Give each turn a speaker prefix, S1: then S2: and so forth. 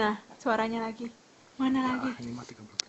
S1: Nah, suaranya lagi? Mana ya, lagi? Ah,
S2: ini mati kebun.